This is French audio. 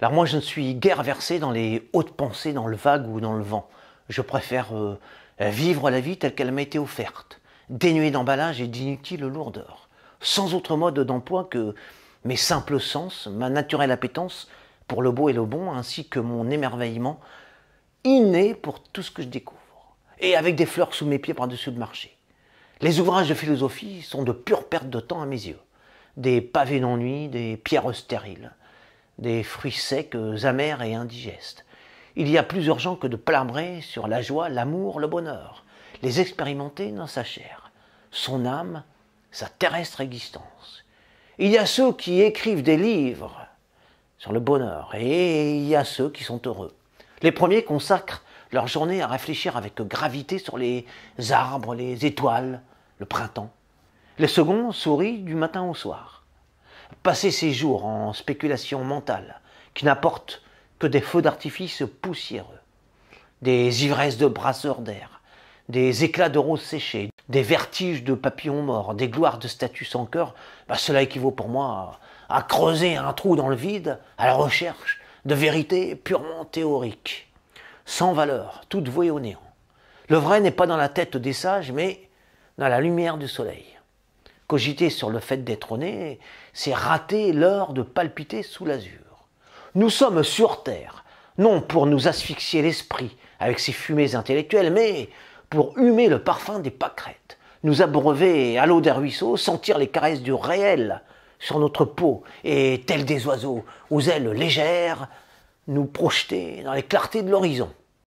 Alors moi, je ne suis guère versé dans les hautes pensées, dans le vague ou dans le vent. Je préfère euh, vivre la vie telle qu'elle m'a été offerte, dénuée d'emballage et d'inutile lourdeur, sans autre mode d'emploi que mes simples sens, ma naturelle appétence pour le beau et le bon, ainsi que mon émerveillement inné pour tout ce que je découvre, et avec des fleurs sous mes pieds par-dessus le marché. Les ouvrages de philosophie sont de pures pertes de temps à mes yeux, des pavés d'ennui, des pierres stériles des fruits secs, euh, amers et indigestes. Il y a plus urgent que de palabrer sur la joie, l'amour, le bonheur, les expérimenter dans sa chair, son âme, sa terrestre existence. Il y a ceux qui écrivent des livres sur le bonheur et il y a ceux qui sont heureux. Les premiers consacrent leur journée à réfléchir avec gravité sur les arbres, les étoiles, le printemps. Les seconds sourient du matin au soir passer ses jours en spéculation mentale, qui n'apporte que des feux d'artifice poussiéreux, des ivresses de brasseurs d'air, des éclats de roses séchées, des vertiges de papillons morts, des gloires de statues sans cœur, bah, cela équivaut pour moi à, creuser un trou dans le vide à la recherche de vérités purement théoriques, sans valeur, toutes vouées au néant. Le vrai n'est pas dans la tête des sages, mais dans la lumière du soleil. Cogiter sur le fait d'être né c'est rater l'heure de palpiter sous l'azur. Nous sommes sur Terre, non pour nous asphyxier l'esprit avec ses fumées intellectuelles, mais pour humer le parfum des pâquerettes, nous abreuver à l'eau des ruisseaux, sentir les caresses du réel sur notre peau et, tels des oiseaux, aux ailes légères, nous projeter dans les clartés de l'horizon.